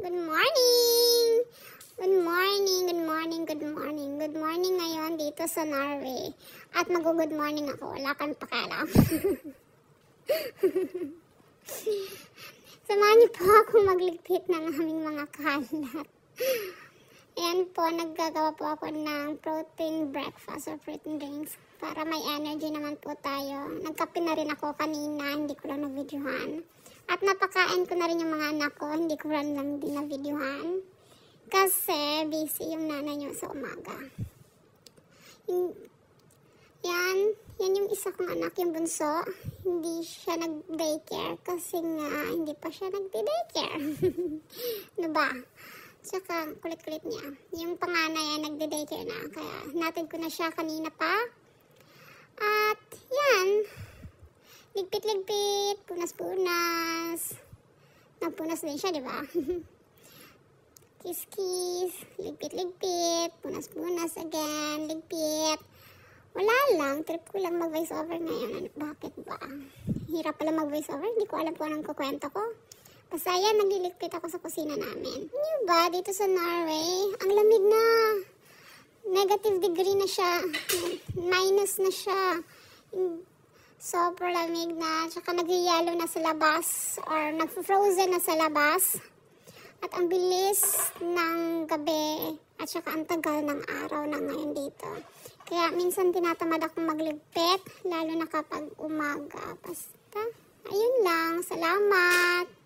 Good morning! Good morning, good morning, good morning. Good morning ngayon dito sa Norway. At mag-good morning ako. Wala kang pakialam. Samahan niyo po ako magligpit ng aming mga kalat. Ayan po, naggagawa po ako ng protein breakfast or protein drinks para may energy naman po tayo. Nagkape na rin ako kanina, hindi ko lang na-videohan. At napakain ko na rin yung mga anak ko. Hindi ko rin lang din na videohan. Kasi busy yung nanay niyo sa umaga. Yung, yan. Yan yung isa kong anak, yung bunso. Hindi siya nag-daycare kasi nga hindi pa siya nag-daycare. ano ba? Tsaka kulit-kulit niya. Yung panganay ay nagde-daycare na. Kaya natin ko na siya kanina pa. Ligpit-ligpit, punas-punas. Nagpunas din siya, di ba? Kiss-kiss, ligpit-ligpit, punas-punas again, ligpit. Wala lang, trip ko lang mag-voice over ngayon. Ano, bakit ba? Hirap pala mag-voice hindi ko alam po anong kukwento ko. Basta yan, nagliligpit ako sa kusina namin. Niyo ba, dito sa Norway, ang lamig na. Negative degree na siya. Minus na siya. Sobrang lamig na. Tsaka nagyayalo na sa labas or nag-frozen na sa labas. At ang bilis ng gabi at saka ang tagal ng araw na ngayon dito. Kaya minsan tinatamad akong magligpit, lalo na kapag umaga. Basta, ayun lang. Salamat!